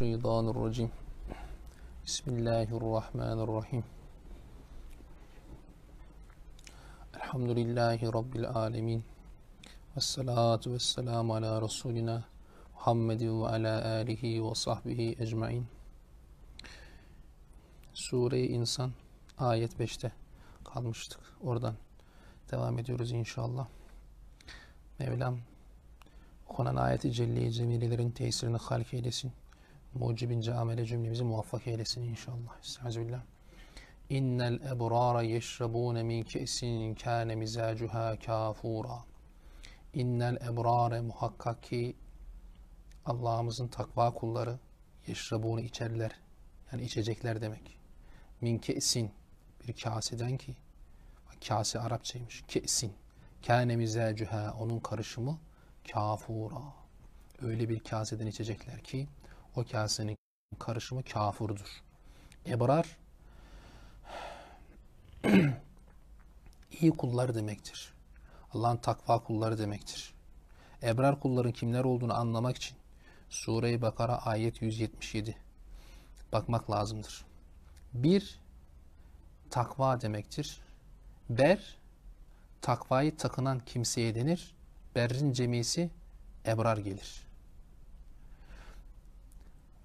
الشيطان الرجيم بسم الله الرحمن الرحيم الحمد لله رب العالمين والصلاة والسلام على رسولنا محمد وعلى آله وصحبه أجمعين Sure-i İnsan ayet 5'te kalmıştık. Oradan devam ediyoruz inşallah. Mevlam okunan ayeti celli cemilelerin tesirini halk eylesin mucibince amele cümlemizi muvaffak eylesin inşallah. Estağfirullah. İnnel ebrara yeşrabune min kesin kâne mizacuha kafura. İnnel ebrare muhakkak ki Allah'ımızın takva kulları yeşrabune içerler. Yani içecekler demek. Min kesin bir kaseden ki kase Arapçaymış. Kesin. Kâne mizacuha onun karışımı kafura. Öyle bir kaseden içecekler ki o kasenin karışımı kafurdur. Ebrar iyi kullar demektir. Allah'ın takva kulları demektir. Ebrar kulların kimler olduğunu anlamak için Sure-i Bakara ayet 177 bakmak lazımdır. Bir takva demektir. Ber takvayı takınan kimseye denir. Berrin cemisi ebrar gelir.''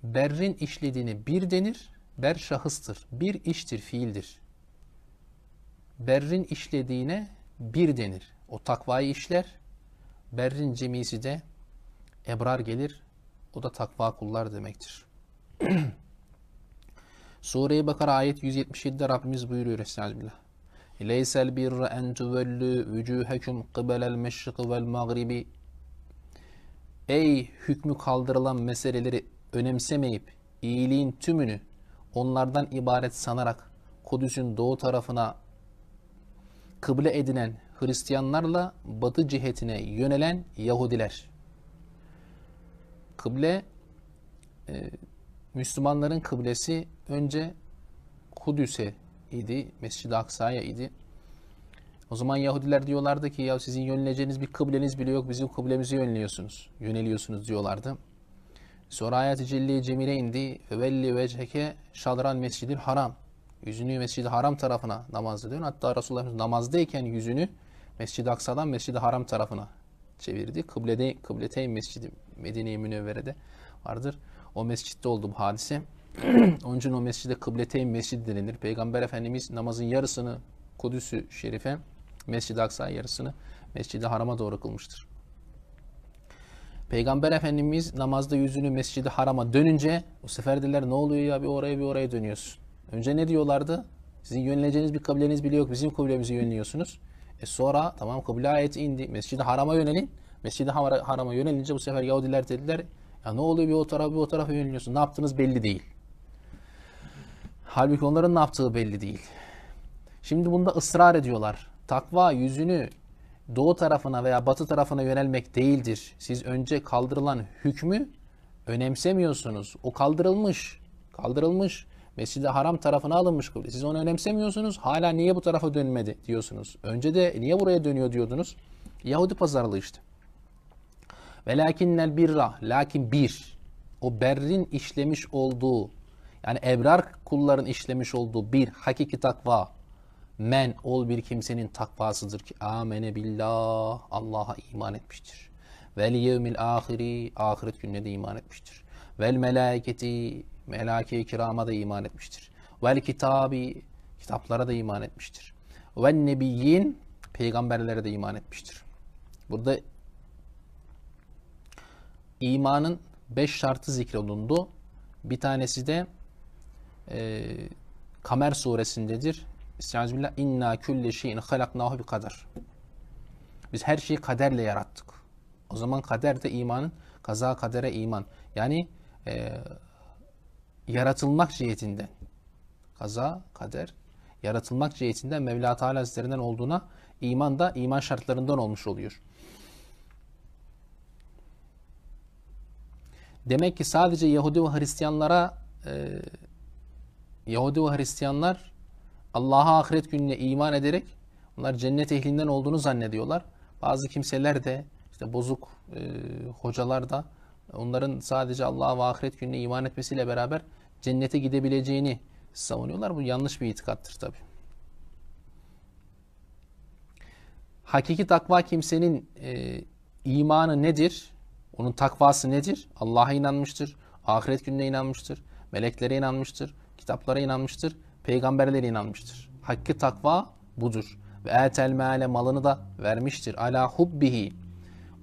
berrin işlediğini bir denir. Ber şahıstır. Bir iştir, fiildir. Berrin işlediğine bir denir. O takvayı işler. Berrin cemisi de ebrar gelir. O da takva kullar demektir. Sure-i Bakara ayet 177'de Rabbimiz buyuruyor Estağfirullah. Leysel birra en tuvellü vücühekum kıbelel meşrikı vel magribi. Ey hükmü kaldırılan meseleleri önemsemeyip iyiliğin tümünü onlardan ibaret sanarak Kudüs'ün doğu tarafına kıble edinen Hristiyanlarla batı cihetine yönelen Yahudiler. Kıble e, Müslümanların kıblesi önce Kudüs'e idi, Mescid-i Aksa'ya idi. O zaman Yahudiler diyorlardı ki ya sizin yöneleceğiniz bir kıbleniz bile yok bizim kıblemizi yöneliyorsunuz, yöneliyorsunuz diyorlardı. Sonra ayet-i celli cemile indi. Velli vecheke şadran mescidil haram. Yüzünü mescidi haram tarafına namazda dön. Hatta Resulullah namazdayken yüzünü mescid-i aksadan mescid haram tarafına çevirdi. Kıblede, kıbleteyn mescidi Medine-i Münevvere'de vardır. O mescitte oldu bu hadise. Onun için o mescide kıbleteyn mescid denilir. Peygamber Efendimiz namazın yarısını Kudüsü Şerif'e, Mescid-i Aksa'ya yarısını mescid Haram'a doğru kılmıştır. Peygamber Efendimiz namazda yüzünü mescidi harama dönünce o sefer dediler ne oluyor ya bir oraya bir oraya dönüyorsun. Önce ne diyorlardı? Sizin yönleneceğiniz bir kabileniz bile yok. Bizim kabilemize yönlüyorsunuz. E sonra tamam kabile ayeti indi. Mescid-i Haram'a yönelin. Mescid-i Haram'a yönelince bu sefer Yahudiler dediler ya ne oluyor bir o tarafa bir o tarafa yöneliyorsun. Ne yaptığınız belli değil. Halbuki onların ne yaptığı belli değil. Şimdi bunda ısrar ediyorlar. Takva yüzünü doğu tarafına veya batı tarafına yönelmek değildir. Siz önce kaldırılan hükmü önemsemiyorsunuz. O kaldırılmış. Kaldırılmış. Mescid-i Haram tarafına alınmış kıble. Siz onu önemsemiyorsunuz. Hala niye bu tarafa dönmedi diyorsunuz. Önce de niye buraya dönüyor diyordunuz. Yahudi pazarlığı işte. Velakinnel birra. Lakin bir. O berrin işlemiş olduğu yani ebrar kulların işlemiş olduğu bir hakiki takva men ol bir kimsenin takvasıdır ki amene billah Allah'a iman etmiştir. Vel yevmil ahiri ahiret gününe de iman etmiştir. Vel melaketi melaki kirama da iman etmiştir. Vel kitabi kitaplara da iman etmiştir. Ve nebiyyin peygamberlere de iman etmiştir. Burada imanın beş şartı zikrolundu. Bir tanesi de e, Kamer suresindedir. Estağfirullah inna külle şeyin halaknahu bi kader. Biz her şeyi kaderle yarattık. O zaman kader de imanın kaza kadere iman. Yani e, yaratılmak cihetinden kaza kader yaratılmak cihetinden Mevla Teala Hazretlerinden olduğuna iman da iman şartlarından olmuş oluyor. Demek ki sadece Yahudi ve Hristiyanlara e, Yahudi ve Hristiyanlar Allah'a ahiret gününe iman ederek onlar cennet ehlinden olduğunu zannediyorlar. Bazı kimseler de işte bozuk e, hocalar da onların sadece Allah'a ve ahiret gününe iman etmesiyle beraber cennete gidebileceğini savunuyorlar. Bu yanlış bir itikattır tabi. Hakiki takva kimsenin e, imanı nedir? Onun takvası nedir? Allah'a inanmıştır, ahiret gününe inanmıştır, meleklere inanmıştır, kitaplara inanmıştır peygamberlere inanmıştır. Hakkı takva budur. Ve etel meale malını da vermiştir. Ala hubbihi.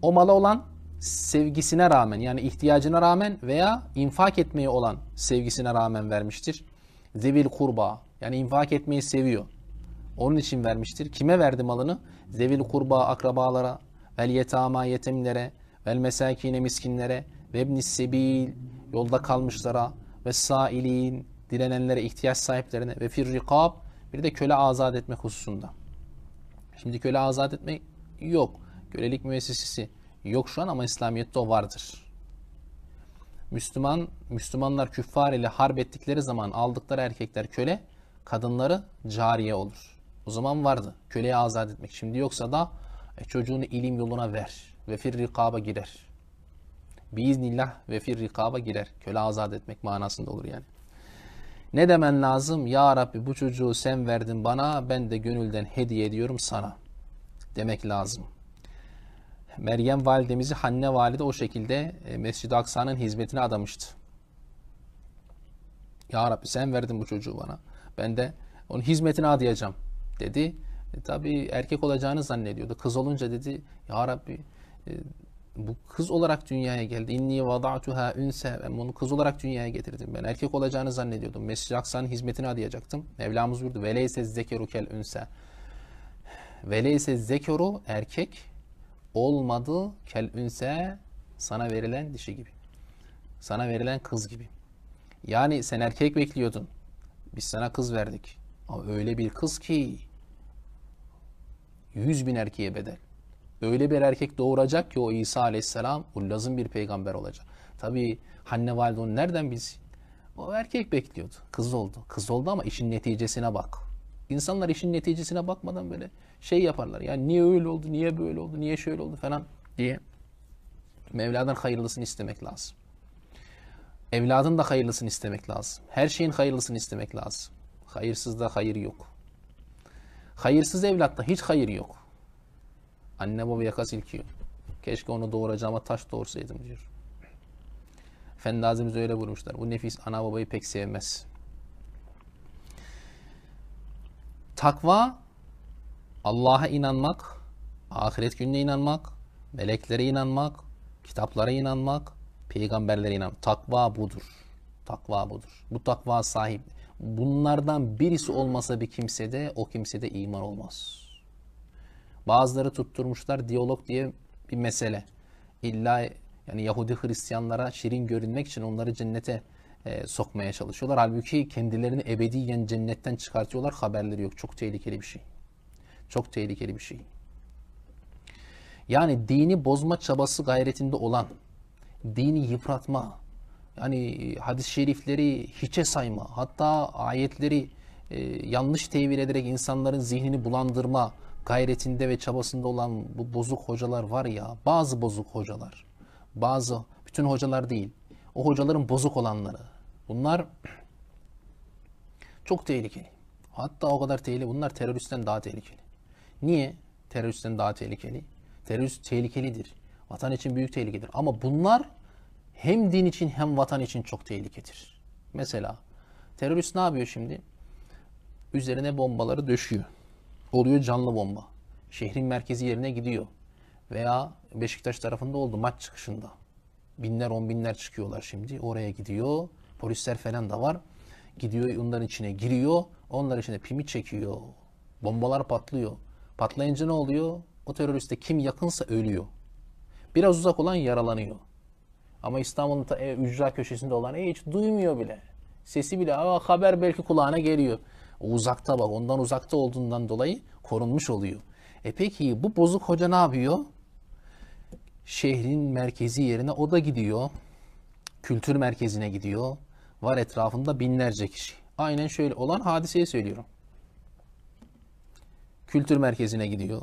O mala olan sevgisine rağmen yani ihtiyacına rağmen veya infak etmeye olan sevgisine rağmen vermiştir. Zevil kurba yani infak etmeyi seviyor. Onun için vermiştir. Kime verdi malını? Zevil kurba akrabalara, vel yetama yetimlere, vel mesakine miskinlere, ve ibnis sebil yolda kalmışlara ve sailin dilenenlere, ihtiyaç sahiplerine ve fir rikab bir de köle azat etmek hususunda. Şimdi köle azat etme yok. Kölelik müessesesi yok şu an ama İslamiyet'te o vardır. Müslüman, Müslümanlar küffar ile harp ettikleri zaman aldıkları erkekler köle, kadınları cariye olur. O zaman vardı. Köleyi azat etmek. Şimdi yoksa da e, çocuğunu ilim yoluna ver. Ve fir rikaba girer. Biiznillah ve fir rikaba girer. Köle azat etmek manasında olur yani. Ne demen lazım? Ya Rabbi bu çocuğu sen verdin bana, ben de gönülden hediye ediyorum sana demek lazım. Meryem validemizi Hanne valide o şekilde e, Mescid-i Aksa'nın hizmetine adamıştı. Ya Rabbi sen verdin bu çocuğu bana. Ben de onun hizmetine adayacağım dedi. E, tabii erkek olacağını zannediyordu. Kız olunca dedi Ya Rabbi e, bu kız olarak dünyaya geldi. İnni vada'tuha ünse. Ben bunu kız olarak dünyaya getirdim. Ben erkek olacağını zannediyordum. Mescid-i Aksa'nın hizmetini adayacaktım. Mevlamız buyurdu. Veleyse zekeru kel ünse. Veleyse zekeru erkek olmadı kel ünse sana verilen dişi gibi. Sana verilen kız gibi. Yani sen erkek bekliyordun. Biz sana kız verdik. Ama öyle bir kız ki yüz bin erkeğe bedel öyle bir erkek doğuracak ki o İsa aleyhisselam o lazım bir peygamber olacak. Tabi Hanne valide onu nereden bilsin? O erkek bekliyordu. Kız oldu. Kız oldu ama işin neticesine bak. İnsanlar işin neticesine bakmadan böyle şey yaparlar. Yani niye öyle oldu, niye böyle oldu, niye şöyle oldu falan diye. Mevla'dan hayırlısını istemek lazım. Evladın da hayırlısını istemek lazım. Her şeyin hayırlısını istemek lazım. Hayırsızda hayır yok. Hayırsız evlatta hiç hayır yok. Anne baba yaka silkiyor. Keşke onu doğuracağıma taş doğursaydım diyor. Fendazimiz öyle vurmuşlar. Bu nefis ana babayı pek sevmez. Takva Allah'a inanmak, ahiret gününe inanmak, meleklere inanmak, kitaplara inanmak, peygamberlere inanmak. Takva budur. Takva budur. Bu takva sahip. Bunlardan birisi olmasa bir kimsede o kimsede iman olmaz. Bazıları tutturmuşlar diyalog diye bir mesele. İlla yani Yahudi Hristiyanlara şirin görünmek için onları cennete e, sokmaya çalışıyorlar. Halbuki kendilerini ebediyen cennetten çıkartıyorlar. Haberleri yok. Çok tehlikeli bir şey. Çok tehlikeli bir şey. Yani dini bozma çabası gayretinde olan, dini yıpratma, yani hadis-i şerifleri hiçe sayma, hatta ayetleri e, yanlış tevil ederek insanların zihnini bulandırma, gayretinde ve çabasında olan bu bozuk hocalar var ya, bazı bozuk hocalar, bazı, bütün hocalar değil, o hocaların bozuk olanları. Bunlar çok tehlikeli. Hatta o kadar tehlikeli, bunlar teröristten daha tehlikeli. Niye teröristten daha tehlikeli? Terörist tehlikelidir. Vatan için büyük tehlikedir. Ama bunlar hem din için hem vatan için çok tehlikedir. Mesela terörist ne yapıyor şimdi? Üzerine bombaları döşüyor oluyor canlı bomba. Şehrin merkezi yerine gidiyor. Veya Beşiktaş tarafında oldu maç çıkışında. Binler on binler çıkıyorlar şimdi. Oraya gidiyor. Polisler falan da var. Gidiyor onların içine giriyor. Onlar içine pimi çekiyor. Bombalar patlıyor. Patlayınca ne oluyor? O teröriste kim yakınsa ölüyor. Biraz uzak olan yaralanıyor. Ama İstanbul'un e, ücra köşesinde olan e, hiç duymuyor bile. Sesi bile Ama haber belki kulağına geliyor. O uzakta bak ondan uzakta olduğundan dolayı korunmuş oluyor. E peki bu bozuk hoca ne yapıyor? Şehrin merkezi yerine o da gidiyor. Kültür merkezine gidiyor. Var etrafında binlerce kişi. Aynen şöyle olan hadiseyi söylüyorum. Kültür merkezine gidiyor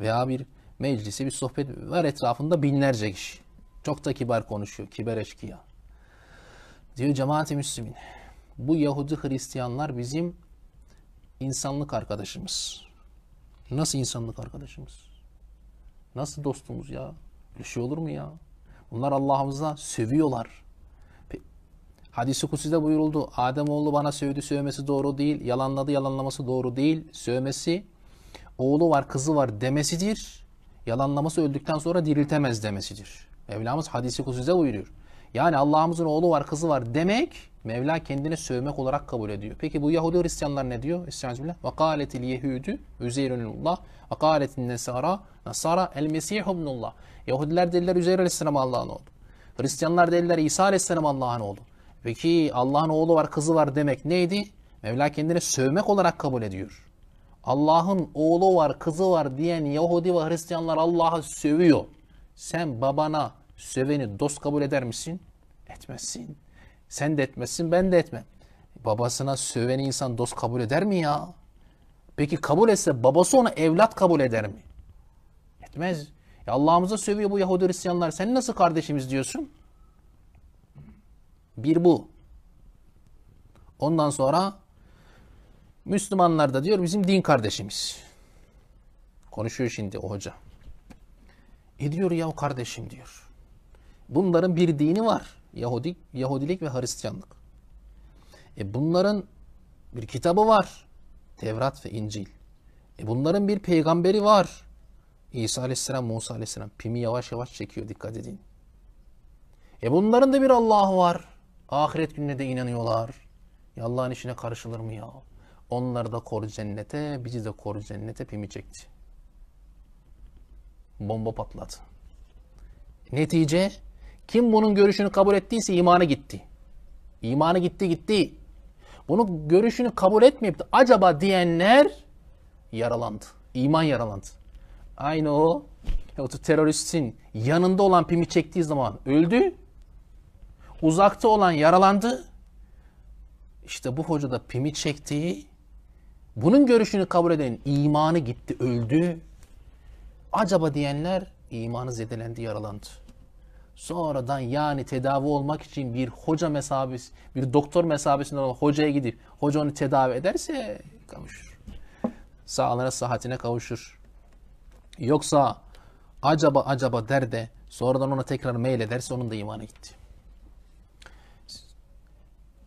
veya bir meclise bir sohbet var etrafında binlerce kişi. Çok da kibar konuşuyor, kiber eşkıya. Diyor cemaati müslümin. Bu Yahudi Hristiyanlar bizim insanlık arkadaşımız. Nasıl insanlık arkadaşımız? Nasıl dostumuz ya? bir şey olur mu ya? Bunlar Allah'ımıza sövüyorlar. Hadis-i Kutsi'de buyuruldu. Adem oğlu bana sövdü, sövmesi doğru değil. Yalanladı, yalanlaması doğru değil. Sövmesi, oğlu var, kızı var demesidir. Yalanlaması öldükten sonra diriltemez demesidir. Mevlamız hadisi kutsize buyuruyor. Yani Allah'ımızın oğlu var, kızı var demek Mevla kendine sövmek olarak kabul ediyor. Peki bu Yahudi Hristiyanlar ne diyor? Estağfirullah. Ve kâletil Yehudu Üzeyrünullah ve kâletin nesara nasara el mesihumnullah. Yahudiler dediler Üzeyr Aleyhisselam Allah'ın oğlu. Hristiyanlar dediler İsa Aleyhisselam Allah'ın oğlu. Peki Allah'ın oğlu var, kızı var demek neydi? Mevla kendine sövmek olarak kabul ediyor. Allah'ın oğlu var, kızı var diyen Yahudi ve Hristiyanlar Allah'a sövüyor. Sen babana, Seveni dost kabul eder misin? Etmezsin. Sen de etmezsin, ben de etmem. Babasına söveni insan dost kabul eder mi ya? Peki kabul etse babası ona evlat kabul eder mi? Etmez. Ya e Allah'ımıza sövüyor bu Yahudi Hristiyanlar. Sen nasıl kardeşimiz diyorsun? Bir bu. Ondan sonra Müslümanlar da diyor bizim din kardeşimiz. Konuşuyor şimdi o hoca. E diyor ya o kardeşim diyor. Bunların bir dini var. Yahudi, Yahudilik ve Hristiyanlık. E bunların bir kitabı var. Tevrat ve İncil. E bunların bir peygamberi var. İsa aleyhisselam, Musa aleyhisselam. Pimi yavaş yavaş çekiyor dikkat edin. E bunların da bir Allah var. Ahiret gününe de inanıyorlar. Ya e, Allah'ın işine karışılır mı ya? Onlar da kor cennete, bizi de koru cennete pimi çekti. Bomba patladı. Netice kim bunun görüşünü kabul ettiyse imanı gitti. İmanı gitti gitti. Bunu görüşünü kabul etmeyip de acaba diyenler yaralandı. İman yaralandı. Aynı o, o teröristin yanında olan pimi çektiği zaman öldü. Uzakta olan yaralandı. İşte bu hoca da pimi çektiği bunun görüşünü kabul eden imanı gitti, öldü. Acaba diyenler imanı zedelendi, yaralandı. Sonradan yani tedavi olmak için bir hoca mesabesi, bir doktor mesabesinden olan hocaya gidip hoca onu tedavi ederse kavuşur. Sağlığına, sıhhatine kavuşur. Yoksa acaba acaba der de sonradan ona tekrar mail ederse onun da imanı gitti.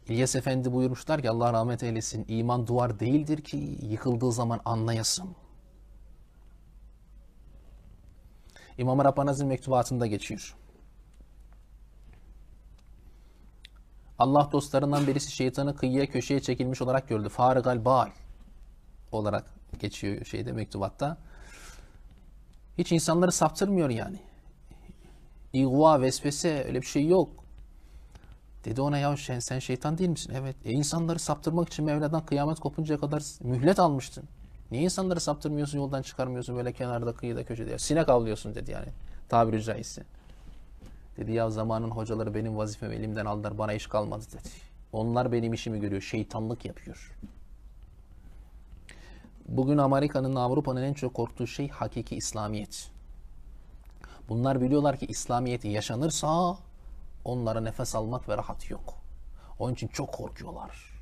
İlyas Efendi buyurmuşlar ki Allah rahmet eylesin iman duvar değildir ki yıkıldığı zaman anlayasın. İmam Rabbani'nin mektubatında geçiyor. Allah dostlarından birisi şeytanı kıyıya köşeye çekilmiş olarak gördü. Farigal Baal olarak geçiyor şeyde mektubatta. Hiç insanları saptırmıyor yani. İğva, vesvese öyle bir şey yok. Dedi ona ya sen, sen şeytan değil misin? Evet. E insanları saptırmak için Mevla'dan kıyamet kopuncaya kadar mühlet almıştın. Niye insanları saptırmıyorsun, yoldan çıkarmıyorsun böyle kenarda, kıyıda, köşede? Ya, sinek avlıyorsun dedi yani tabiri caizse. Dedi ya zamanın hocaları benim vazifemi elimden aldılar bana iş kalmadı dedi. Onlar benim işimi görüyor şeytanlık yapıyor. Bugün Amerika'nın Avrupa'nın en çok korktuğu şey hakiki İslamiyet. Bunlar biliyorlar ki İslamiyet yaşanırsa onlara nefes almak ve rahat yok. Onun için çok korkuyorlar.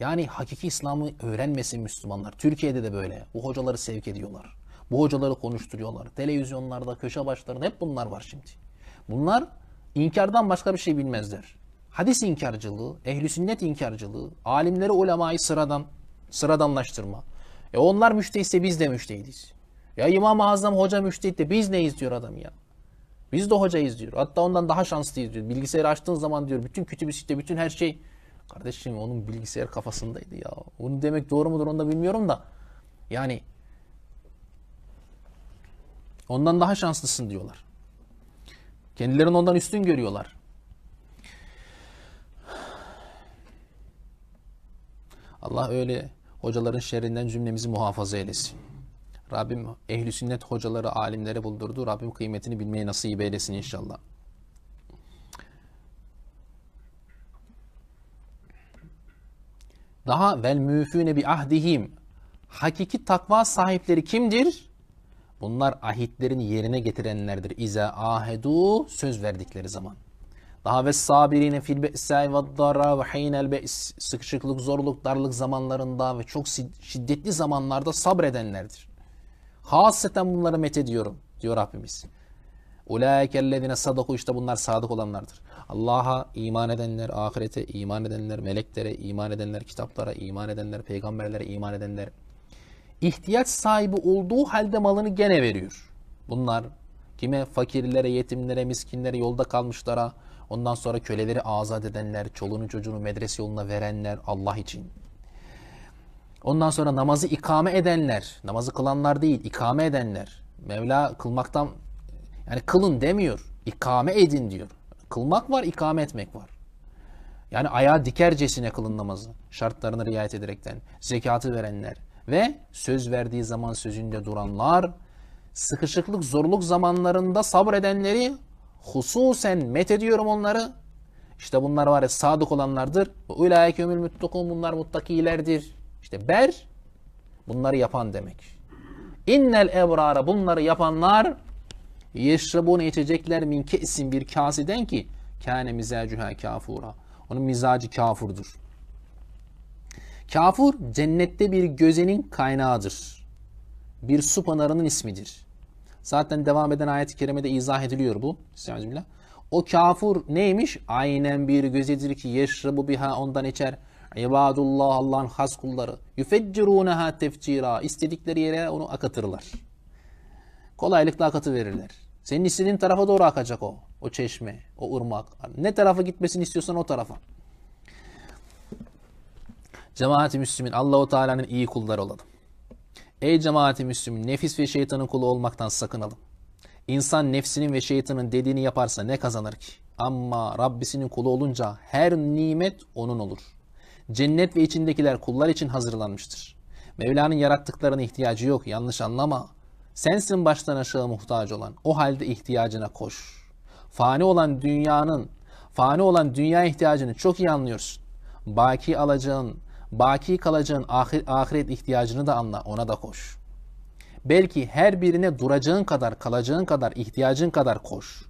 Yani hakiki İslam'ı öğrenmesin Müslümanlar. Türkiye'de de böyle. Bu hocaları sevk ediyorlar. Bu hocaları konuşturuyorlar. Televizyonlarda, köşe başlarında hep bunlar var şimdi. Bunlar inkardan başka bir şey bilmezler. Hadis inkarcılığı, ehli sünnet inkarcılığı, alimleri ulemayı sıradan sıradanlaştırma. E onlar müştehitse biz de müştehidiz. Ya İmam-ı Azam hoca müştehit de biz neyiz diyor adam ya. Biz de hocayız diyor. Hatta ondan daha şanslıyız diyor. Bilgisayarı açtığın zaman diyor bütün kütübü işte bütün her şey. Kardeşim onun bilgisayar kafasındaydı ya. Bunu demek doğru mudur onu da bilmiyorum da. Yani ondan daha şanslısın diyorlar. Kendilerini ondan üstün görüyorlar. Allah öyle hocaların şerrinden cümlemizi muhafaza eylesin. Rabbim ehli sünnet hocaları, alimlere buldurdu. Rabbim kıymetini bilmeyi nasip eylesin inşallah. Daha vel müfüne bi ahdihim. Hakiki takva sahipleri kimdir? Bunlar ahitlerini yerine getirenlerdir. İze ahedu söz verdikleri zaman. Daha ve sabirine fil be'sai ve darra ve hinel be's sıkışıklık, zorluk, darlık zamanlarında ve çok şiddetli zamanlarda sabredenlerdir. Hasreten bunları met ediyorum diyor Rabbimiz. Ulaikellezine sadaku işte bunlar sadık olanlardır. Allah'a iman edenler, ahirete iman edenler, meleklere iman edenler, kitaplara iman edenler, peygamberlere iman edenler, ihtiyaç sahibi olduğu halde malını gene veriyor. Bunlar kime? Fakirlere, yetimlere, miskinlere, yolda kalmışlara, ondan sonra köleleri azat edenler, çoluğunu çocuğunu medrese yoluna verenler Allah için. Ondan sonra namazı ikame edenler, namazı kılanlar değil, ikame edenler. Mevla kılmaktan, yani kılın demiyor, ikame edin diyor. Kılmak var, ikame etmek var. Yani ayağa dikercesine kılın namazı, Şartlarını riayet ederekten. Zekatı verenler, ve söz verdiği zaman sözünde duranlar, sıkışıklık, zorluk zamanlarında sabredenleri hususen met ediyorum onları. İşte bunlar var ya sadık olanlardır. Ulaike ömül muttakun bunlar muttakilerdir. İşte ber bunları yapan demek. İnnel ebrara bunları yapanlar yeşrabun içecekler min kesin bir kaseden ki kâne mizacuha kafura. Onun mizacı kafurdur. Kafur cennette bir gözenin kaynağıdır. Bir su panarının ismidir. Zaten devam eden ayet-i kerimede izah ediliyor bu. O kafur neymiş? Aynen bir gözedir ki yeşrabu biha ondan içer. İbadullah Allah'ın has kulları. Yufeccirunaha tefcira. İstedikleri yere onu akıtırlar. Kolaylıkla akıtı verirler. Senin istediğin tarafa doğru akacak o. O çeşme, o ırmak. Ne tarafa gitmesini istiyorsan o tarafa. Cemaati Müslümin Allahu Teala'nın iyi kulları olalım. Ey cemaati Müslümin nefis ve şeytanın kulu olmaktan sakınalım. İnsan nefsinin ve şeytanın dediğini yaparsa ne kazanır ki? Ama Rabbisinin kulu olunca her nimet onun olur. Cennet ve içindekiler kullar için hazırlanmıştır. Mevla'nın yarattıklarına ihtiyacı yok yanlış anlama. Sensin baştan aşağı muhtaç olan. O halde ihtiyacına koş. Fani olan dünyanın, fani olan dünya ihtiyacını çok iyi anlıyorsun. Baki alacağın, Baki kalacağın ahir, ahiret ihtiyacını da anla, ona da koş. Belki her birine duracağın kadar, kalacağın kadar, ihtiyacın kadar koş.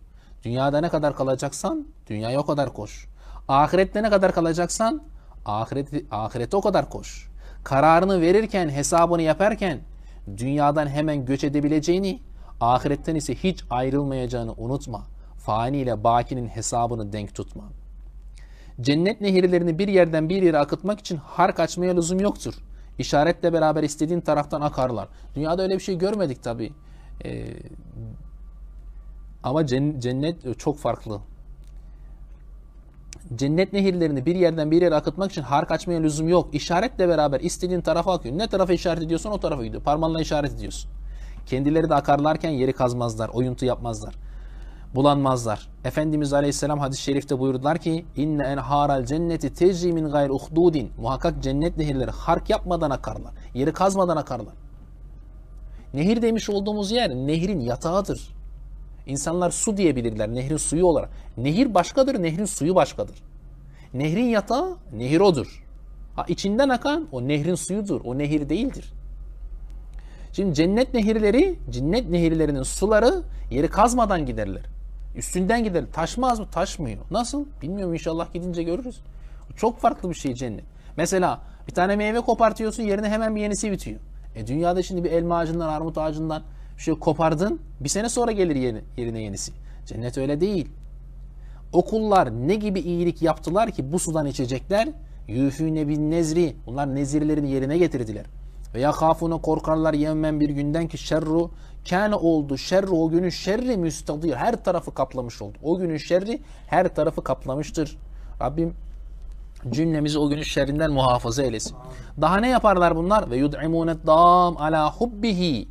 Dünyada ne kadar kalacaksan, dünyaya o kadar koş. Ahirette ne kadar kalacaksan, ahiret, ahirete o kadar koş. Kararını verirken, hesabını yaparken, dünyadan hemen göç edebileceğini, ahiretten ise hiç ayrılmayacağını unutma. Fani ile bakinin hesabını denk tutma. Cennet nehirlerini bir yerden bir yere akıtmak için hark açmaya lüzum yoktur. İşaretle beraber istediğin taraftan akarlar. Dünyada öyle bir şey görmedik tabi. Ee, ama cennet çok farklı. Cennet nehirlerini bir yerden bir yere akıtmak için hark açmaya lüzum yok. İşaretle beraber istediğin tarafa akıyor. Ne tarafa işaret ediyorsan o tarafa gidiyor. Parmağınla işaret ediyorsun. Kendileri de akarlarken yeri kazmazlar, oyuntu yapmazlar bulanmazlar. Efendimiz Aleyhisselam hadis-i şerifte buyurdular ki inne enharal cenneti tecri min gayr uhdudin muhakkak cennet nehirleri hark yapmadan akarlar. Yeri kazmadan akarlar. Nehir demiş olduğumuz yer nehrin yatağıdır. İnsanlar su diyebilirler nehrin suyu olarak. Nehir başkadır, nehrin suyu başkadır. Nehrin yatağı nehir odur. Ha, içinden akan o nehrin suyudur, o nehir değildir. Şimdi cennet nehirleri, cennet nehirlerinin suları yeri kazmadan giderler. Üstünden gidelim. Taşmaz mı? Taşmıyor. Nasıl? Bilmiyorum inşallah gidince görürüz. Çok farklı bir şey cennet. Mesela bir tane meyve kopartıyorsun yerine hemen bir yenisi bitiyor. E dünyada şimdi bir elma ağacından, armut ağacından bir şey kopardın. Bir sene sonra gelir yeni, yerine yenisi. Cennet öyle değil. Okullar ne gibi iyilik yaptılar ki bu sudan içecekler? Yüfüne bin nezri. Bunlar nezirlerini yerine getirdiler. Veya kafuna korkarlar yevmen bir günden ki şerru kâne oldu şerri o günün şerri müstadir. Her tarafı kaplamış oldu. O günün şerri her tarafı kaplamıştır. Rabbim cümlemizi o günün şerrinden muhafaza eylesin. Daha ne yaparlar bunlar? Ve yud'imunet dam ala hubbihi.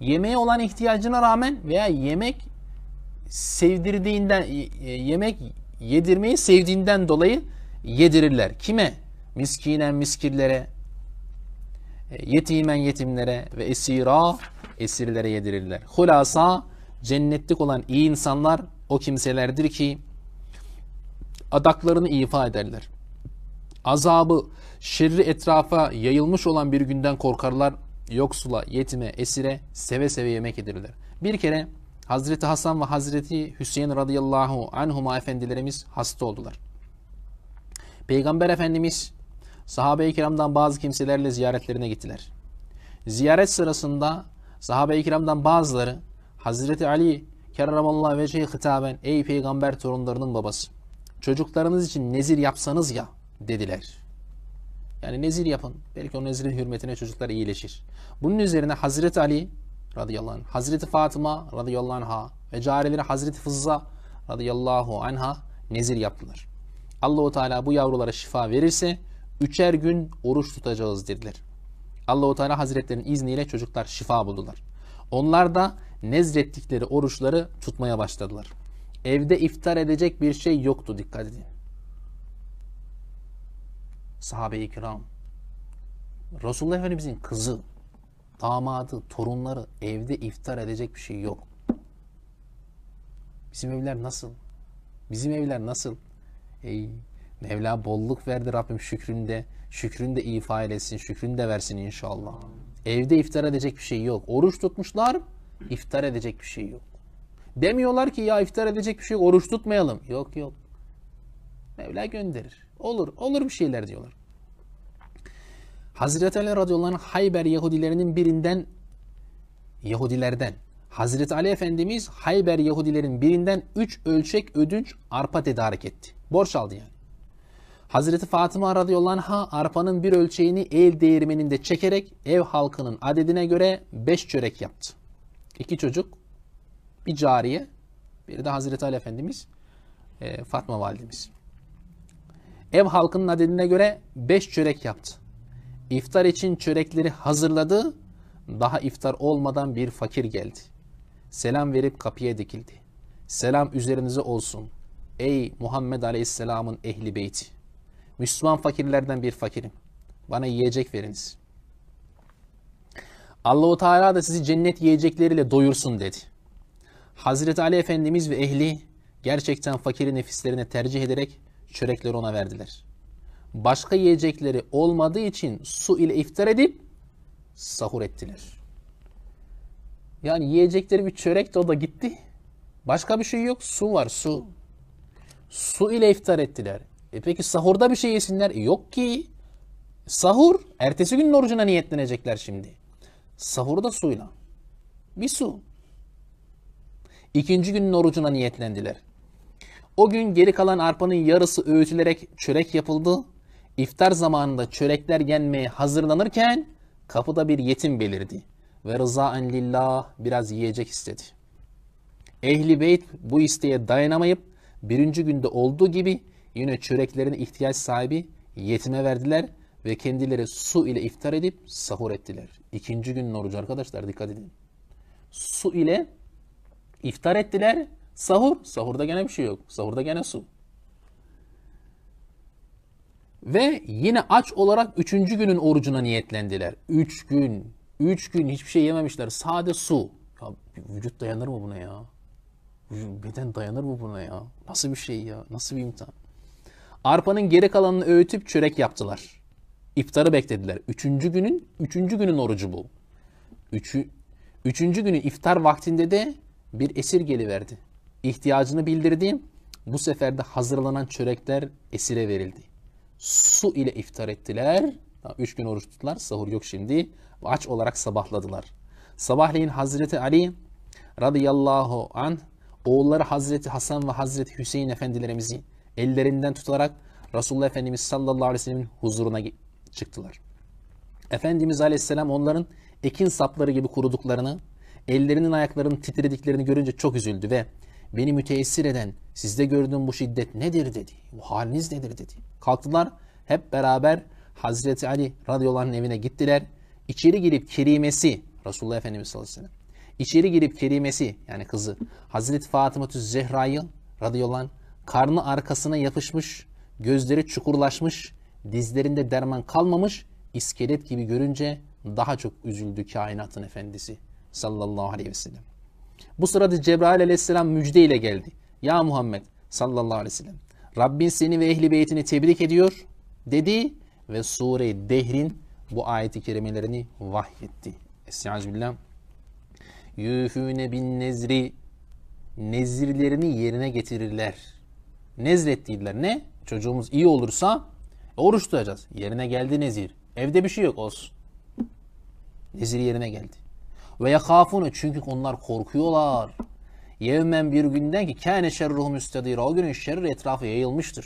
Yemeğe olan ihtiyacına rağmen veya yemek sevdirdiğinden e, yemek yedirmeyi sevdiğinden dolayı yedirirler. Kime? Miskinen miskirlere, yetimen yetimlere ve esira esirlere yedirirler. Hulasa cennetlik olan iyi insanlar o kimselerdir ki adaklarını ifa ederler. Azabı şerri etrafa yayılmış olan bir günden korkarlar. Yoksula, yetime, esire seve seve yemek edirler. Bir kere Hazreti Hasan ve Hazreti Hüseyin radıyallahu anhuma efendilerimiz hasta oldular. Peygamber Efendimiz sahabe-i kiramdan bazı kimselerle ziyaretlerine gittiler. Ziyaret sırasında sahabe-i kiramdan bazıları Hazreti Ali kerramallahu vecehi hitaben ey peygamber torunlarının babası çocuklarınız için nezir yapsanız ya dediler. Yani nezir yapın. Belki o nezirin hürmetine çocuklar iyileşir. Bunun üzerine Hazreti Ali radıyallahu anh, Hazreti Fatıma radıyallahu anha ve carileri Hazreti Fızza radıyallahu anha nezir yaptılar. Allahu Teala bu yavrulara şifa verirse Üçer gün oruç tutacağız dediler. Allahu Teala Hazretlerinin izniyle çocuklar şifa buldular. Onlar da nezrettikleri oruçları tutmaya başladılar. Evde iftar edecek bir şey yoktu dikkat edin. Sahabe-i kiram, Resulullah Efendimizin kızı, damadı, torunları evde iftar edecek bir şey yok. Bizim evler nasıl? Bizim evler nasıl? Ey Mevla bolluk verdi Rabbim şükründe. Şükrünü de ifa etsin, şükrünü de versin inşallah. Evde iftar edecek bir şey yok. Oruç tutmuşlar, iftar edecek bir şey yok. Demiyorlar ki ya iftar edecek bir şey yok, oruç tutmayalım. Yok yok. Mevla gönderir. Olur, olur bir şeyler diyorlar. Hazreti Ali radıyallahu anh Hayber Yahudilerinin birinden Yahudilerden Hazreti Ali Efendimiz Hayber Yahudilerin birinden üç ölçek ödünç arpa tedarik etti. Borç aldı yani. Hazreti Fatıma radıyallahu ha arpanın bir ölçeğini el değirmeninde çekerek ev halkının adedine göre beş çörek yaptı. İki çocuk, bir cariye, biri de Hazreti Ali Efendimiz, e, Fatma validemiz. Ev halkının adedine göre beş çörek yaptı. İftar için çörekleri hazırladı, daha iftar olmadan bir fakir geldi. Selam verip kapıya dikildi. Selam üzerinize olsun. Ey Muhammed Aleyhisselam'ın ehli beyti. Müslüman fakirlerden bir fakirim. Bana yiyecek veriniz. Allahu Teala da sizi cennet yiyecekleriyle doyursun dedi. Hazreti Ali Efendimiz ve ehli gerçekten fakiri nefislerine tercih ederek çörekleri ona verdiler. Başka yiyecekleri olmadığı için su ile iftar edip sahur ettiler. Yani yiyecekleri bir çörek de o da gitti. Başka bir şey yok. Su var su. Su ile iftar ettiler. E peki sahurda bir şey yesinler? E yok ki. Sahur, ertesi günün orucuna niyetlenecekler şimdi. Sahurda suyla. Bir su. İkinci günün orucuna niyetlendiler. O gün geri kalan arpanın yarısı öğütülerek çörek yapıldı. İftar zamanında çörekler yenmeye hazırlanırken kapıda bir yetim belirdi. Ve rızaen lillah biraz yiyecek istedi. Ehli beyt bu isteğe dayanamayıp birinci günde olduğu gibi Yine çöreklerini ihtiyaç sahibi yetime verdiler ve kendileri su ile iftar edip sahur ettiler. İkinci gün orucu arkadaşlar dikkat edin. Su ile iftar ettiler. Sahur. Sahurda gene bir şey yok. Sahurda gene su. Ve yine aç olarak üçüncü günün orucuna niyetlendiler. Üç gün. Üç gün hiçbir şey yememişler. Sade su. Ya vücut dayanır mı buna ya? Beden dayanır mı buna ya? Nasıl bir şey ya? Nasıl bir imtihan? Arpanın geri kalanını öğütüp çörek yaptılar. İftarı beklediler. Üçüncü günün, üçüncü günün orucu bu. Üçü, üçüncü günün iftar vaktinde de bir esir geliverdi. İhtiyacını bildirdi. Bu sefer de hazırlanan çörekler esire verildi. Su ile iftar ettiler. Üç gün oruç tuttular. Sahur yok şimdi. Aç olarak sabahladılar. Sabahleyin Hazreti Ali radıyallahu an oğulları Hazreti Hasan ve Hazreti Hüseyin Efendilerimiz'in ellerinden tutarak Resulullah Efendimiz sallallahu aleyhi ve sellemin huzuruna çıktılar. Efendimiz aleyhisselam onların ekin sapları gibi kuruduklarını, ellerinin ayaklarının titrediklerini görünce çok üzüldü ve beni müteessir eden sizde gördüğüm bu şiddet nedir dedi. Bu haliniz nedir dedi. Kalktılar hep beraber Hazreti Ali radıyallahu anh'ın evine gittiler. İçeri girip kerimesi Resulullah Efendimiz sallallahu aleyhi ve sellem. İçeri girip kerimesi yani kızı Hazreti Fatıma Tüz Zehra'yı radıyallahu anh Karnı arkasına yapışmış, gözleri çukurlaşmış, dizlerinde derman kalmamış, iskelet gibi görünce daha çok üzüldü kainatın efendisi sallallahu aleyhi ve sellem. Bu sırada Cebrail aleyhisselam müjde ile geldi. Ya Muhammed sallallahu aleyhi ve sellem Rabbin seni ve ehli beytini tebrik ediyor dedi ve sure Dehrin bu ayeti kerimelerini vahyetti. Estağfirullah. Yüfüne bin nezri nezirlerini yerine getirirler nezrettiğiler ne? Çocuğumuz iyi olursa oruç tutacağız. Yerine geldi nezir. Evde bir şey yok olsun. Nezir yerine geldi. Ve yakafunu çünkü onlar korkuyorlar. Yevmen bir günden ki kâne şerruhu müstedîra. O günün şerri etrafı yayılmıştır.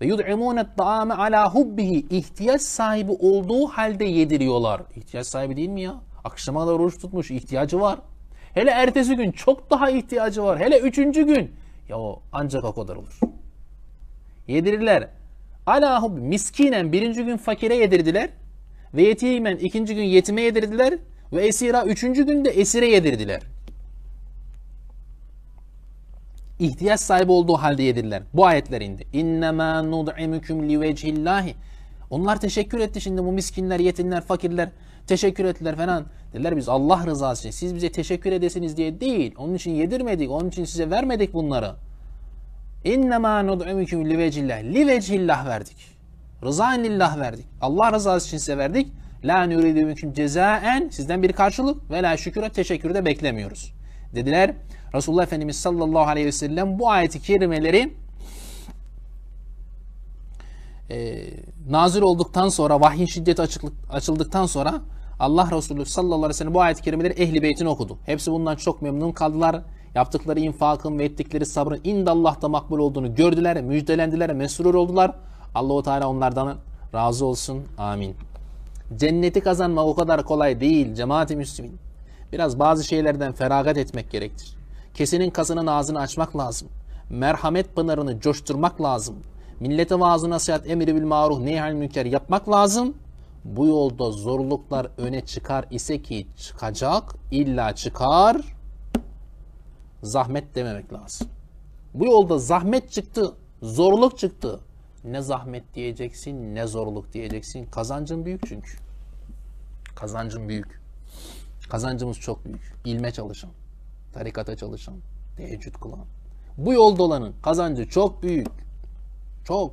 Ve yud'imûnet daame ala hubbihi. İhtiyaç sahibi olduğu halde yediriyorlar. İhtiyaç sahibi değil mi ya? Akşama da oruç tutmuş, ihtiyacı var. Hele ertesi gün çok daha ihtiyacı var. Hele üçüncü gün ya o ancak o kadar olur. Yedirirler. Alahub miskinen birinci gün fakire yedirdiler. Ve yetimen ikinci gün yetime yedirdiler. Ve esira üçüncü günde esire yedirdiler. İhtiyaç sahibi olduğu halde yedirdiler. Bu ayetler indi. İnnemâ nud'imüküm li vecihillahi. Onlar teşekkür etti şimdi bu miskinler, yetimler, fakirler teşekkür ettiler falan. Dediler biz Allah rızası için siz bize teşekkür edesiniz diye değil. Onun için yedirmedik, onun için size vermedik bunları. İnnemâ nud'umüküm livecillah. Livecillah verdik. Rızaen lillah verdik. Allah rızası için size verdik. La nüridü mümkün cezaen sizden bir karşılık ve la şüküre teşekkürü de beklemiyoruz. Dediler Resulullah Efendimiz sallallahu aleyhi ve sellem bu ayeti kerimeleri e, nazil olduktan sonra vahyin şiddeti açıklık, açıldıktan sonra Allah Resulü sallallahu aleyhi ve sellem bu ayet-i kerimeleri ehli beytine okudu. Hepsi bundan çok memnun kaldılar. Yaptıkları infakın ve ettikleri sabrın indallah'ta makbul olduğunu gördüler, müjdelendiler, mesrur oldular. Allahu Teala onlardan razı olsun. Amin. Cenneti kazanmak o kadar kolay değil cemaati müslümin. Biraz bazı şeylerden feragat etmek gerektir. Kesinin kasının ağzını açmak lazım. Merhamet pınarını coşturmak lazım millete vaaz-ı nasihat, emri bil maruf, neyhal münker yapmak lazım. Bu yolda zorluklar öne çıkar ise ki çıkacak, illa çıkar, zahmet dememek lazım. Bu yolda zahmet çıktı, zorluk çıktı. Ne zahmet diyeceksin, ne zorluk diyeceksin. Kazancın büyük çünkü. Kazancın büyük. Kazancımız çok büyük. İlme çalışan, tarikata çalışan, teheccüd kılan. Bu yolda olanın kazancı çok büyük. Çok.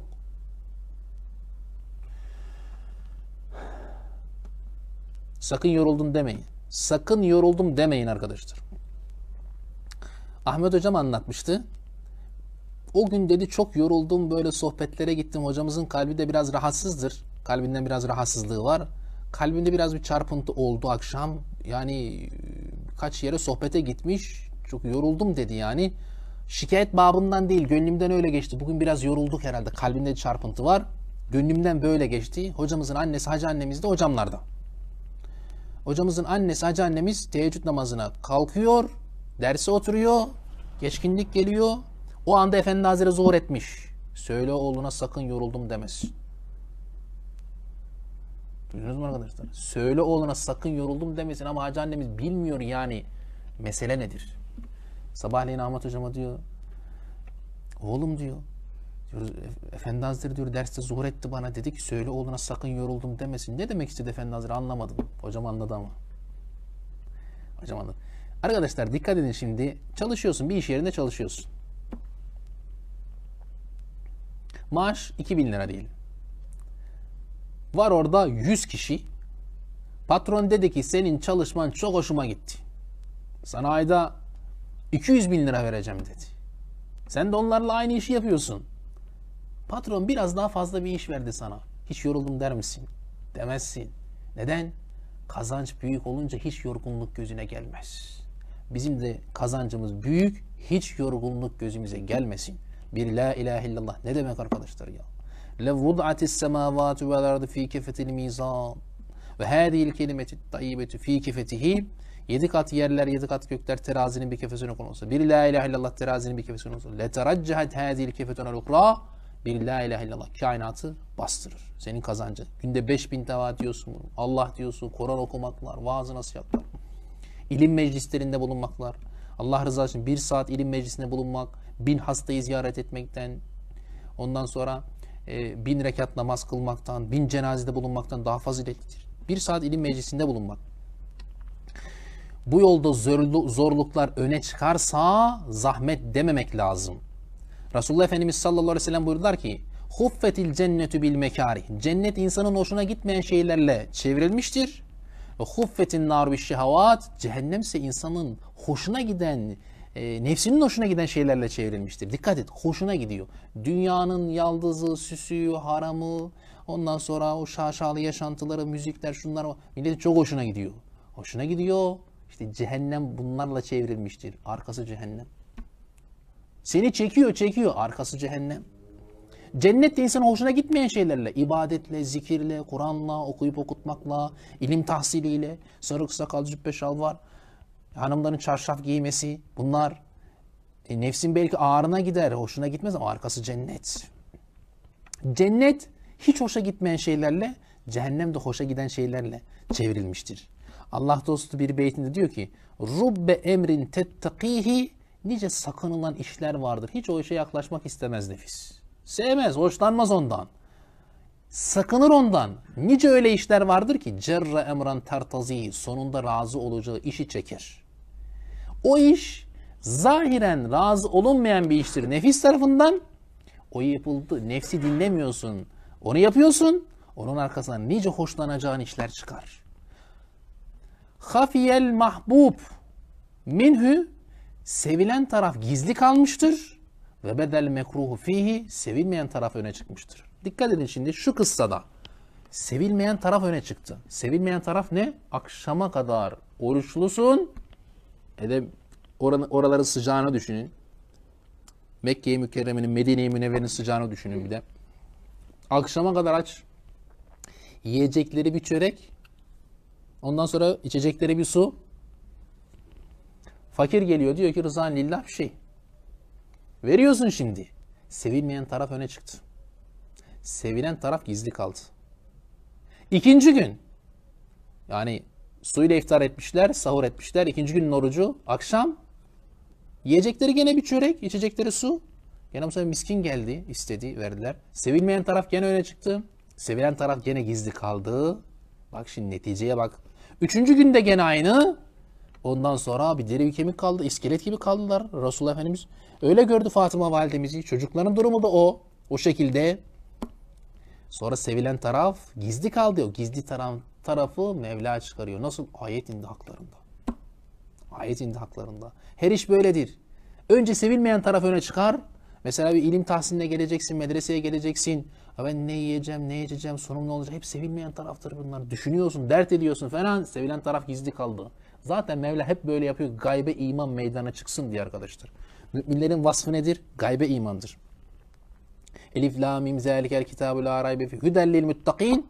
Sakın yoruldum demeyin. Sakın yoruldum demeyin arkadaşlar. Ahmet hocam anlatmıştı. O gün dedi çok yoruldum böyle sohbetlere gittim. Hocamızın kalbi de biraz rahatsızdır. Kalbinden biraz rahatsızlığı var. Kalbinde biraz bir çarpıntı oldu akşam. Yani e, kaç yere sohbete gitmiş. Çok yoruldum dedi yani. Şikayet babından değil, gönlümden öyle geçti. Bugün biraz yorulduk herhalde, kalbimde çarpıntı var. Gönlümden böyle geçti. Hocamızın annesi hacı annemiz de hocamlarda. Hocamızın annesi hacı annemiz teheccüd namazına kalkıyor, derse oturuyor, geçkinlik geliyor. O anda Efendi Hazretleri zor etmiş. Söyle oğluna sakın yoruldum demesin. Duydunuz mu arkadaşlar? Söyle oğluna sakın yoruldum demesin ama hacı annemiz bilmiyor yani mesele nedir? Sabahleyin Ahmet hocama diyor oğlum diyor diyoruz, Efendi Hazretleri diyor derste zuhur etti bana dedi ki söyle oğluna sakın yoruldum demesin. Ne demek istedi Efendi Hazretleri anlamadım. Hocam anladı ama. Hocam anladı. Arkadaşlar dikkat edin şimdi çalışıyorsun bir iş yerinde çalışıyorsun. Maaş 2000 lira değil. Var orada 100 kişi. Patron dedi ki senin çalışman çok hoşuma gitti. Sana ayda 200 bin lira vereceğim dedi. Sen de onlarla aynı işi yapıyorsun. Patron biraz daha fazla bir iş verdi sana. Hiç yoruldum der misin? Demezsin. Neden? Kazanç büyük olunca hiç yorgunluk gözüne gelmez. Bizim de kazancımız büyük, hiç yorgunluk gözümüze gelmesin. Bir la ilahe illallah ne demek arkadaşlar ya? Le vud'atis semavatu vel ardı fi kefetil mizan. Ve hadi kelimeti tayyibetü fi kefetihi Yedi kat yerler, yedi kat gökler terazinin bir kefesine konulsa. Bir la ilahe illallah terazinin bir kefesine konulsa. Leteraccahat hazil kefetun al-ukra. Bir la ilahe illallah kainatı bastırır. Senin kazancın. Günde 5000 teva diyorsun bunu. Allah diyorsun, Kur'an okumaklar, vaaz nasihatlar. ilim meclislerinde bulunmaklar. Allah rızası için bir saat ilim meclisinde bulunmak, bin hastayı ziyaret etmekten, ondan sonra e, bin rekat namaz kılmaktan, bin cenazede bulunmaktan daha faziletlidir. Bir saat ilim meclisinde bulunmak bu yolda zorluklar öne çıkarsa zahmet dememek lazım. Resulullah Efendimiz sallallahu aleyhi ve sellem buyurdular ki Huffetil cennetü bil mekari. Cennet insanın hoşuna gitmeyen şeylerle çevrilmiştir. Ve huffetin nar bi şehavat. Cehennem insanın hoşuna giden, e, nefsinin hoşuna giden şeylerle çevrilmiştir. Dikkat et, hoşuna gidiyor. Dünyanın yaldızı, süsü, haramı, ondan sonra o şaşalı yaşantıları, müzikler, şunlar. Millet çok hoşuna gidiyor. Hoşuna gidiyor. İşte cehennem bunlarla çevrilmiştir. Arkası cehennem. Seni çekiyor çekiyor. Arkası cehennem. Cennet de insanın hoşuna gitmeyen şeylerle, ibadetle, zikirle, Kur'an'la, okuyup okutmakla, ilim tahsiliyle, sarık sakal, cübbe var, hanımların çarşaf giymesi bunlar e, nefsin belki ağrına gider, hoşuna gitmez ama arkası cennet. Cennet hiç hoşa gitmeyen şeylerle, cehennem de hoşa giden şeylerle çevrilmiştir. Allah dostu bir beytinde diyor ki Rubbe emrin tettakihi nice sakınılan işler vardır. Hiç o işe yaklaşmak istemez nefis. Sevmez, hoşlanmaz ondan. Sakınır ondan. Nice öyle işler vardır ki cerre emran tertazi sonunda razı olacağı işi çeker. O iş zahiren razı olunmayan bir iştir nefis tarafından. O yapıldı. Nefsi dinlemiyorsun. Onu yapıyorsun. Onun arkasından nice hoşlanacağın işler çıkar hafiyel mahbub minhu sevilen taraf gizli kalmıştır ve bedel mekruhu fihi sevilmeyen taraf öne çıkmıştır. Dikkat edin şimdi şu kıssada sevilmeyen taraf öne çıktı. Sevilmeyen taraf ne? Akşama kadar oruçlusun. Ede oraları sıcağını düşünün. Mekke-i Mükerreme'nin, Medine-i Münevver'in sıcağını düşünün bir de. Akşama kadar aç. Yiyecekleri bir çörek, Ondan sonra içecekleri bir su. Fakir geliyor diyor ki rızan lillah bir şey. Veriyorsun şimdi. Sevilmeyen taraf öne çıktı. Sevilen taraf gizli kaldı. İkinci gün yani suyla iftar etmişler, sahur etmişler. İkinci günün orucu akşam yiyecekleri gene bir çörek, içecekleri su. Gene bu sefer miskin geldi, istedi, verdiler. Sevilmeyen taraf gene öne çıktı. Sevilen taraf gene gizli kaldı. Bak şimdi neticeye bak. Üçüncü günde gene aynı. Ondan sonra bir deri bir kemik kaldı. iskelet gibi kaldılar. Resulullah Efendimiz öyle gördü Fatıma validemizi. Çocukların durumu da o. O şekilde. Sonra sevilen taraf gizli kaldı. O gizli taraf, tarafı Mevla çıkarıyor. Nasıl? Ayet indi haklarında. Ayet indi haklarında. Her iş böyledir. Önce sevilmeyen taraf öne çıkar. Mesela bir ilim tahsiline geleceksin, medreseye geleceksin, Ha ben ne yiyeceğim, ne içeceğim, sonum ne olacak? Hep sevilmeyen taraftır bunlar. Düşünüyorsun, dert ediyorsun falan. Sevilen taraf gizli kaldı. Zaten Mevla hep böyle yapıyor. Gaybe iman meydana çıksın diye arkadaşlar. Müminlerin vasfı nedir? Gaybe imandır. Elif la mim zalikel kitabu la raybe fi hudel lil muttakin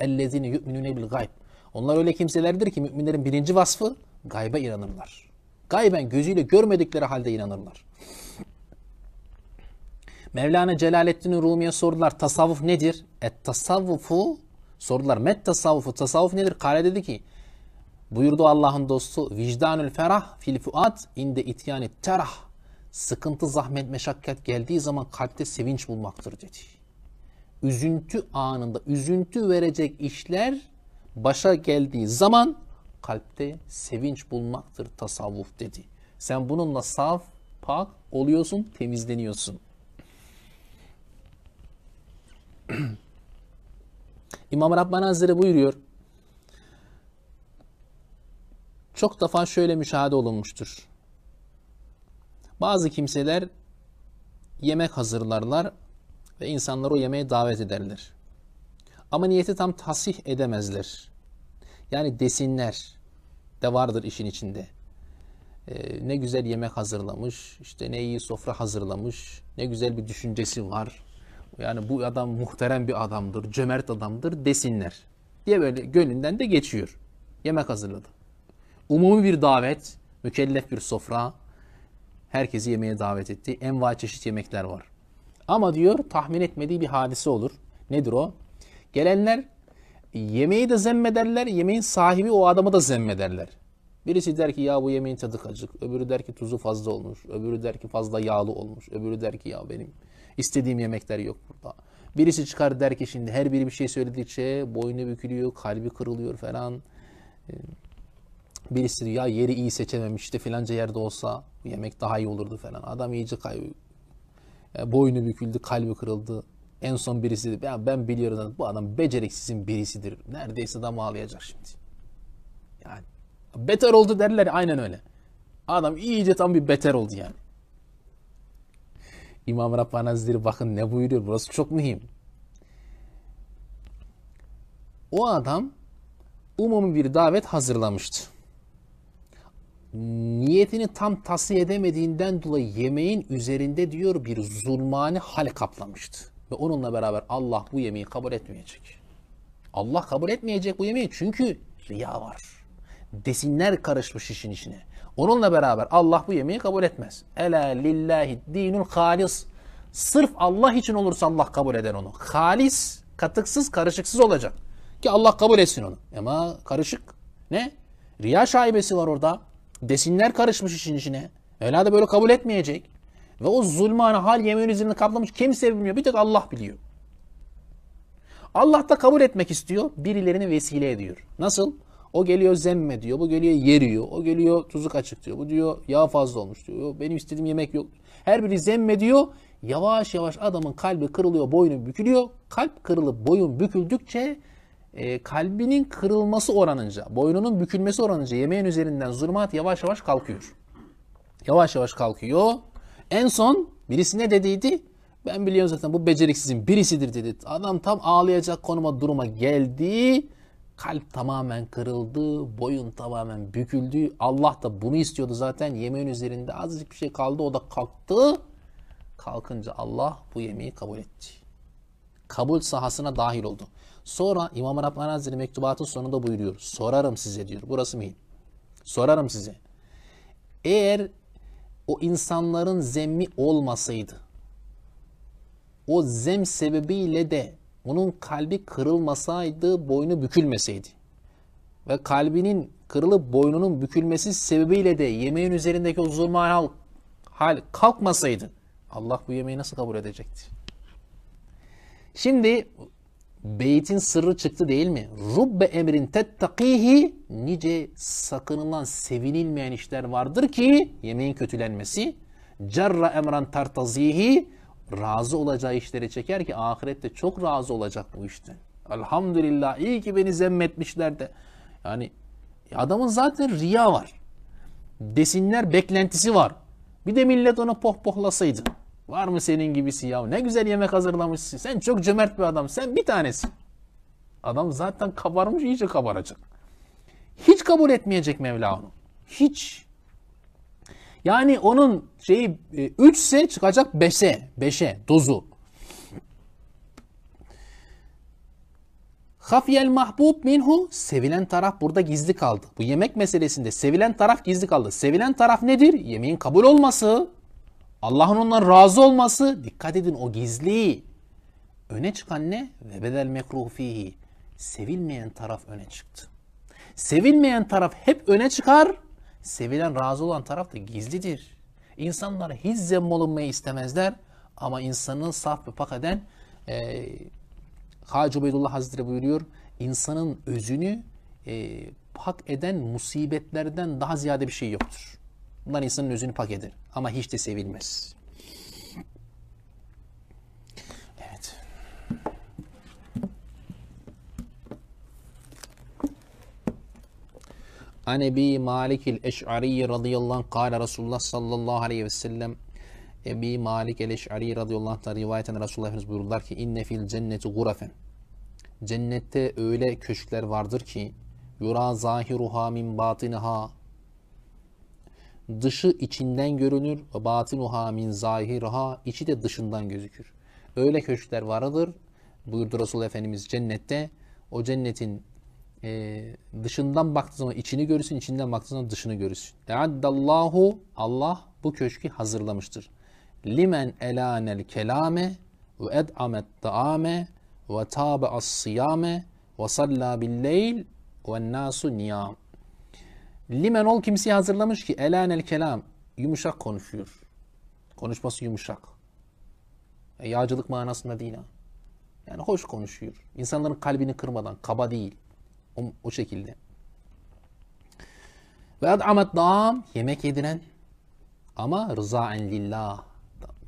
ellezine yu'minune bil gayb. Onlar öyle kimselerdir ki müminlerin birinci vasfı gaybe inanırlar. Gayben gözüyle görmedikleri halde inanırlar. Mevlana Celaleddin Rumi'ye sordular tasavvuf nedir? Et tasavvufu sordular. Met tasavvufu tasavvuf nedir? Kale dedi ki buyurdu Allah'ın dostu vicdanül ferah fil fuat inde ityani terah sıkıntı zahmet meşakkat geldiği zaman kalpte sevinç bulmaktır dedi. Üzüntü anında üzüntü verecek işler başa geldiği zaman kalpte sevinç bulmaktır tasavvuf dedi. Sen bununla saf, pak oluyorsun, temizleniyorsun. İmam Rabbani Hazretleri buyuruyor. Çok defa şöyle müşahede olunmuştur. Bazı kimseler yemek hazırlarlar ve insanları o yemeğe davet ederler. Ama niyeti tam tasih edemezler. Yani desinler de vardır işin içinde. Ee, ne güzel yemek hazırlamış, işte ne iyi sofra hazırlamış, ne güzel bir düşüncesi var, yani bu adam muhterem bir adamdır, cömert adamdır desinler diye böyle gönlünden de geçiyor. Yemek hazırladı. Umumi bir davet, mükellef bir sofra, herkesi yemeğe davet etti. Envai çeşit yemekler var. Ama diyor tahmin etmediği bir hadise olur. Nedir o? Gelenler yemeği de zemmederler, yemeğin sahibi o adamı da zemmederler. Birisi der ki ya bu yemeğin tadı kaçık, öbürü der ki tuzu fazla olmuş, öbürü der ki fazla yağlı olmuş, öbürü der ki ya benim İstediğim yemekler yok burada. Birisi çıkar der ki şimdi her biri bir şey söyledikçe boynu bükülüyor, kalbi kırılıyor falan. Ee, birisi ya yeri iyi seçememiş işte filanca yerde olsa yemek daha iyi olurdu falan. Adam iyice kaybı, e, boynu büküldü, kalbi kırıldı. En son birisi dedi ya ben biliyorum bu adam beceriksizin birisidir. Neredeyse adam ağlayacak şimdi. Yani beter oldu derler aynen öyle. Adam iyice tam bir beter oldu yani. İmam Rabbani Hazretleri bakın ne buyuruyor. Burası çok mühim. O adam umumi bir davet hazırlamıştı. Niyetini tam tasih edemediğinden dolayı yemeğin üzerinde diyor bir zulmani hal kaplamıştı. Ve onunla beraber Allah bu yemeği kabul etmeyecek. Allah kabul etmeyecek bu yemeği çünkü riya var. Desinler karışmış işin içine. Onunla beraber Allah bu yemeği kabul etmez. Ela lillahi dinul halis. Sırf Allah için olursa Allah kabul eder onu. Halis, katıksız, karışıksız olacak. Ki Allah kabul etsin onu. Ama karışık ne? Riya şaibesi var orada. Desinler karışmış işin içine. Öyle de böyle kabul etmeyecek. Ve o zulmanı hal yemeğin üzerine kaplamış kimse bilmiyor. Bir tek Allah biliyor. Allah da kabul etmek istiyor. Birilerini vesile ediyor. Nasıl? O geliyor zemme diyor. Bu geliyor yeriyor. O geliyor tuzuk açık diyor. Bu diyor yağ fazla olmuş diyor. Benim istediğim yemek yok. Her biri zemme diyor. Yavaş yavaş adamın kalbi kırılıyor, boynu bükülüyor. Kalp kırılıp boyun büküldükçe e, kalbinin kırılması oranınca, boynunun bükülmesi oranınca yemeğin üzerinden zulmat yavaş yavaş kalkıyor. Yavaş yavaş kalkıyor. En son birisi ne dediydi? Ben biliyorum zaten bu beceriksizin birisidir dedi. Adam tam ağlayacak konuma duruma geldi kalp tamamen kırıldı, boyun tamamen büküldü. Allah da bunu istiyordu zaten. Yemeğin üzerinde azıcık bir şey kaldı. O da kalktı. Kalkınca Allah bu yemeği kabul etti. Kabul sahasına dahil oldu. Sonra İmam Rabbani Hazretleri mektubatın sonunda buyuruyor. Sorarım size diyor. Burası mühim. Sorarım size. Eğer o insanların zemmi olmasaydı, o zem sebebiyle de onun kalbi kırılmasaydı, boynu bükülmeseydi ve kalbinin kırılıp boynunun bükülmesi sebebiyle de yemeğin üzerindeki o zulmal hal, hal kalkmasaydı Allah bu yemeği nasıl kabul edecekti? Şimdi beytin sırrı çıktı değil mi? Rubbe emrin tettakihi nice sakınılan sevinilmeyen işler vardır ki yemeğin kötülenmesi. Cerra emran tartazihi razı olacağı işleri çeker ki ahirette çok razı olacak bu işte. Elhamdülillah iyi ki beni zemmetmişler de. Yani adamın zaten riya var. Desinler beklentisi var. Bir de millet ona pohpohlasaydı. Var mı senin gibisi ya? Ne güzel yemek hazırlamışsın. Sen çok cömert bir adam. Sen bir tanesin. Adam zaten kabarmış iyice kabaracak. Hiç kabul etmeyecek Mevla onu. Hiç. Yani onun şeyi 3 e, ise çıkacak 5'e, 5'e dozu. Hafiyel mahbub minhu sevilen taraf burada gizli kaldı. Bu yemek meselesinde sevilen taraf gizli kaldı. Sevilen taraf nedir? Yemeğin kabul olması. Allah'ın ondan razı olması. Dikkat edin o gizli. Öne çıkan ne? Ve bedel mekruh fihi. Sevilmeyen taraf öne çıktı. Sevilmeyen taraf hep öne çıkar. Sevilen razı olan taraf da gizlidir. İnsanlar hiç olunmayı istemezler ama insanın saf ve pak eden e, Hacı Ubeydullah Hazretleri buyuruyor insanın özünü e, pak eden musibetlerden daha ziyade bir şey yoktur. Bunlar insanın özünü pak eder ama hiç de sevilmez. Anebi hani Malikil Eş'ari radıyallahu anh kâle Resulullah sallallahu aleyhi ve sellem Ebi Malik el-Eş'ari radıyallahu anh'ta rivayeten Resulullah Efendimiz buyurdular ki inne fil cenneti gurafen. Cennette öyle köşkler vardır ki yura zahiruha min batiniha dışı içinden görünür ve batinuha min zahiriha içi de dışından gözükür. Öyle köşkler vardır buyurdu Resul Efendimiz cennette o cennetin e, dışından baktığı zaman içini görürsün, içinden baktığı zaman dışını görürsün. Teaddallahu Allah bu köşkü hazırlamıştır. Limen elanel kelame ve ed'amet taame ve tabe as siyame ve salla bil ve nasu niyam. Limen ol kimseyi hazırlamış ki elanel kelam yumuşak konuşuyor. Konuşması yumuşak. E, yağcılık manasında değil ha. Yani hoş konuşuyor. İnsanların kalbini kırmadan, kaba değil. O, o şekilde. Ve ad'amet dam yemek yediren ama rızaen lillah.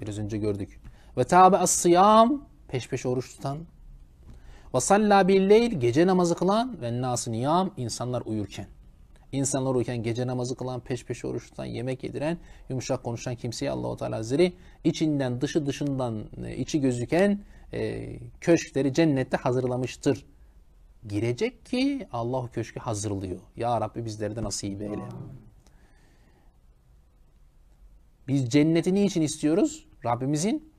Biraz önce gördük. Ve tabe as sıyam peş peşe oruç tutan. Ve salla billeyl gece namazı kılan ve nas niyam insanlar uyurken. İnsanlar uyurken gece namazı kılan, peş peşe oruç tutan, yemek yediren, yumuşak konuşan kimseye Allahu Teala Hazretleri içinden dışı dışından e, içi gözüken e, köşkleri cennette hazırlamıştır girecek ki Allah köşkü hazırlıyor. Ya Rabbi bizleri de nasip eyle. Biz cenneti niçin istiyoruz? Rabbimizin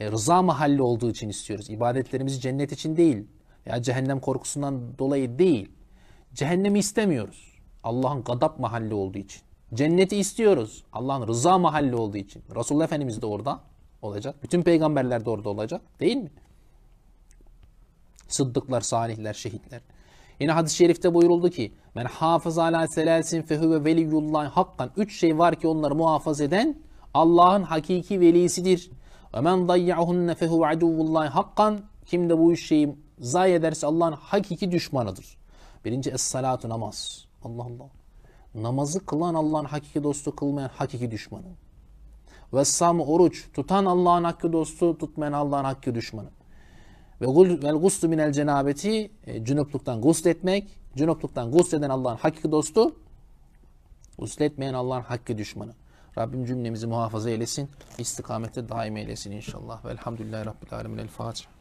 e, rıza mahalli olduğu için istiyoruz. İbadetlerimizi cennet için değil ya cehennem korkusundan dolayı değil. Cehennemi istemiyoruz. Allah'ın gadap mahalli olduğu için. Cenneti istiyoruz. Allah'ın rıza mahalli olduğu için. Resulullah Efendimiz de orada olacak. Bütün peygamberler de orada olacak. Değil mi? Sıddıklar, salihler, şehitler. Yine hadis-i şerifte buyuruldu ki Men hafız ala selasin fehüve veliyullahi hakkan. Üç şey var ki onları muhafaza eden Allah'ın hakiki velisidir. Ve men dayyahunne fehuve aduvullahi hakkan. Kim de bu üç şeyi zayi ederse Allah'ın hakiki düşmanıdır. Birinci es-salatu namaz. Allah Allah. Namazı kılan Allah'ın hakiki dostu kılmayan hakiki düşmanı. Ve sam oruç tutan Allah'ın hakkı dostu tutmayan Allah'ın hakkı düşmanı. Ve guslu minel cenabeti e, etmek, gusletmek. Cünupluktan eden Allah'ın hakkı dostu. Gusletmeyen Allah'ın hakkı düşmanı. Rabbim cümlemizi muhafaza eylesin. İstikamette daim eylesin inşallah. Velhamdülillahi Rabbil Alemin. El Fatiha.